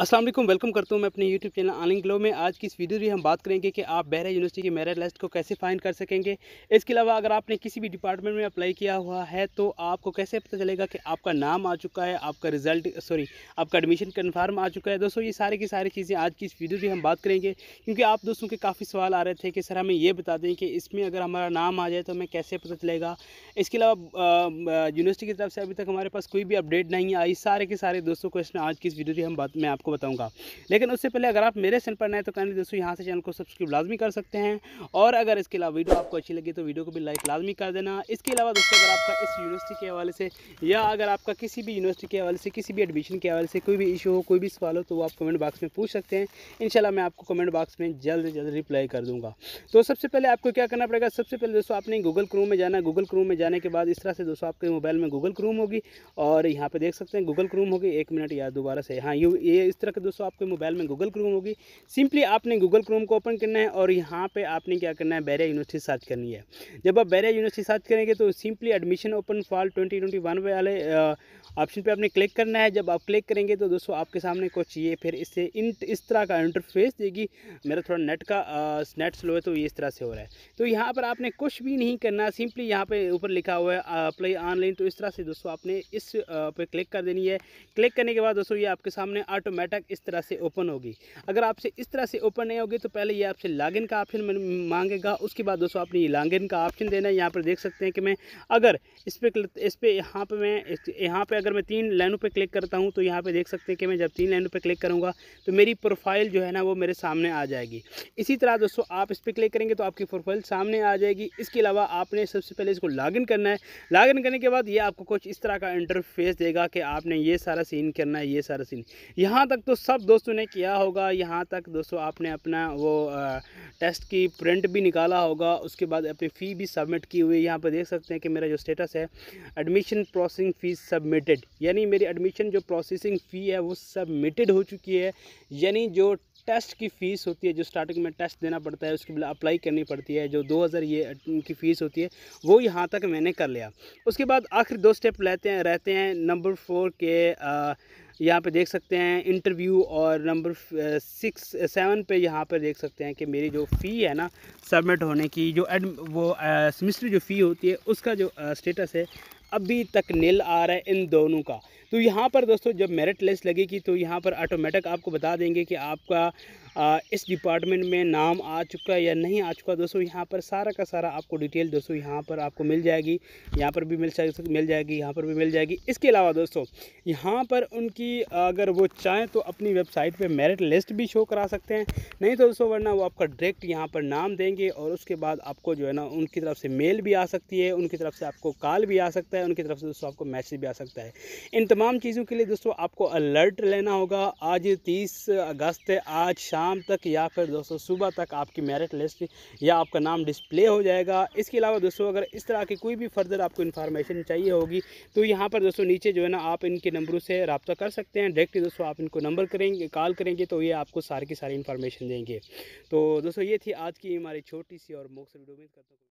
Aslam welcome करता हूँ मैं अपने यूट्यूब चैनल आनिंग ग्लो में आज की इस वीडियो में हम बात करेंगे कि आप बहरा यूनिवर्सिटी की मेरिट लिस्ट को कैसे फाइंड कर सकेंगे इसके अलावा अगर आपने किसी भी डिपार्टमेंट में अप्लाई किया हुआ है तो आपको कैसे पता चलेगा कि आपका नाम आ चुका है आपका रिजल्ट सॉरी आपका एडमिशन कन्फर्म आ चुका है दोस्तों ये सारी की सारी चीज़ें आज की इस वीडियो में हम बात करेंगे क्योंकि आप दोस्तों के काफ़ी सवाल आ रहे थे कि सर हमें ये बता दें कि इसमें अगर हमारा नाम आ जाए तो हमें कैसे पता चलेगा इसके अलावा यूनिवर्सिटी की तरफ से अभी तक हमारे पास कोई भी अपडेट नहीं आई सारे के सारे दोस्तों को इसमें आज की इस वीडियो में हम बात में आप आपको बताऊँगा लेकिन उससे पहले अगर आप मेरे चैनल पर नए तो कहने दोस्तों मतलब यहाँ से चैनल को सब्सक्राइब लाजमी कर सकते हैं और अगर इसके अलावा वीडियो आपको अच्छी लगी तो वीडियो को भी लाइक लाजमी कर देना इसके अलावा दोस्तों अगर आपका इस यूनिवर्सिटी के हवाले से या अगर आपका किसी भी यूनिवर्सिटी के हवाले से किसी भी एडमिशन के हवाले से कोई भी इशू हो कोई भी सवाल हो तो आप कमेंट बॉक्स में पूछ सकते हैं इन मैं आपको कमेंट बॉक्स में जल्द जल्द रिप्लाई कर दूँगा तो सबसे पहले आपको क्या करना पड़ेगा सबसे पहले दोस्तों आपने गूगल क्रोम में जाना गूगल क्रोम में जाने के बाद इस तरह से दोस्तों आपके मोबाइल में गूगल क्रोम होगी और यहाँ पर देख सकते हैं गूगल क्रोम होगी एक मिनट या दोबारा से हाँ यू ये इस तरह के दोस्तों आपके मोबाइल में गूगल क्रोम होगी सिंपली आपने गूगल क्रोम को ओपन करना है और यहाँ पर आपने क्या करना है बैरिया यूनिवर्सिटी सर्च करनी है जब आप बैरिया यूनिवर्सिटी सर्च करेंगे तो simply admission open fall twenty twenty one वाले ऑप्शन पर आपने क्लिक करना है जब आप क्लिक करेंगे तो दोस्तों आपके सामने कुछ ये फिर इससे इन इस तरह का इंटरफेस देगी मेरा थोड़ा नेट का नेट स्लो है तो ये इस तरह से हो रहा है तो यहाँ पर आपने कुछ भी नहीं करना सिंपली यहाँ पे ऊपर लिखा हुआ है अप्लाई ऑनलाइन तो इस तरह से दोस्तों आपने इस पे क्लिक कर देनी है क्लिक करने के बाद दोस्तों ये आपके सामने ऑटोमेटिक ऑटोमेटिक इस तरह से ओपन होगी अगर आपसे इस तरह से ओपन नहीं होगी तो पहले ये आपसे लॉगिन का ऑप्शन मांगेगा उसके बाद दोस्तों आपने ये लॉगिन का ऑप्शन देना है यहाँ पर देख सकते हैं कि मैं अगर इस पर इस पर यहाँ पर मैं यहाँ पर अगर मैं तीन लाइनों पर क्लिक करता हूँ तो यहाँ पर देख सकते हैं कि मैं जब तीन लाइनों पर क्लिक करूँगा तो मेरी प्रोफाइल जो है ना वो मेरे सामने आ जाएगी इसी तरह दोस्तों आप इस पर क्लिक करेंगे तो आपकी प्रोफाइल सामने आ जाएगी इसके अलावा आपने सबसे पहले इसको लॉगिन करना है लॉगिन करने के बाद ये आपको कुछ इस तरह का इंटरफेस देगा कि आपने ये सारा सीन करना है ये सारा सीन यहाँ तक तक तो सब दोस्तों ने किया होगा यहाँ तक दोस्तों आपने अपना वो टेस्ट की प्रिंट भी निकाला होगा उसके बाद अपनी फ़ी भी सबमिट की हुई है यहाँ पर देख सकते हैं कि मेरा जो स्टेटस है एडमिशन प्रोसेसिंग फ़ीस सबमिटेड यानी मेरी एडमिशन जो प्रोसेसिंग फ़ी है वो सबमिटेड हो चुकी है यानी जो टेस्ट की फ़ीस होती है जो स्टार्टिंग में टेस्ट देना पड़ता है उसके बाद अप्लाई करनी पड़ती है जो 2000 ये की फ़ीस होती है वो यहाँ तक मैंने कर लिया उसके बाद आखिर दो स्टेप लेते हैं रहते हैं नंबर फोर के आ, यहाँ पे देख सकते हैं इंटरव्यू और नंबर सिक्स सेवन पे यहाँ पर देख सकते हैं कि मेरी जो फ़ी है ना सबमिट होने की जो एड वो सेमिस्टर जो फ़ी होती है उसका जो स्टेटस है अभी तक नील आ रहा है इन दोनों का तो यहाँ पर दोस्तों जब मेरिट लिस्ट लगेगी तो यहाँ पर ऑटोमेटिक आपको बता देंगे कि आपका इस डिपार्टमेंट में नाम आ चुका या नहीं आ चुका दोस्तों यहाँ पर सारा का सारा आपको डिटेल दोस्तों यहाँ पर आपको मिल जाएगी यहाँ पर भी मिल मिल जाएगी यहाँ पर भी मिल जाएगी इसके अलावा दोस्तों यहाँ पर उनकी अगर वो चाहें तो अपनी वेबसाइट पर मेरिट लिस्ट भी शो करा सकते हैं नहीं तो दोस्तों वरना वो आपका डायरेक्ट यहाँ पर नाम देंगे और उसके बाद आपको जो है ना उनकी तरफ से मेल भी आ सकती है उनकी तरफ से आपको कॉल भी आ सकता है उनकी तरफ से दोस्तों आपको मैसेज भी आ सकता है इन तमाम तमाम चीज़ों के लिए दोस्तों आपको अलर्ट लेना होगा आज 30 अगस्त है आज शाम तक या फिर दोस्तों सुबह तक आपकी मेरिट लिस्ट या आपका नाम डिस्प्ले हो जाएगा इसके अलावा दोस्तों अगर इस तरह की कोई भी फर्दर आपको इन्फॉर्मेशन चाहिए होगी तो यहाँ पर दोस्तों नीचे जो है ना आप इनके नंबरों से रबता कर सकते हैं डायरेक्टली दोस्तों आप इनको नंबर करेंगे कॉल करेंगे तो ये आपको सारी की सारी इन्फॉर्मेशन देंगे तो दोस्तों ये थी आज की हमारी छोटी सी और मोक्स वीडियो में करता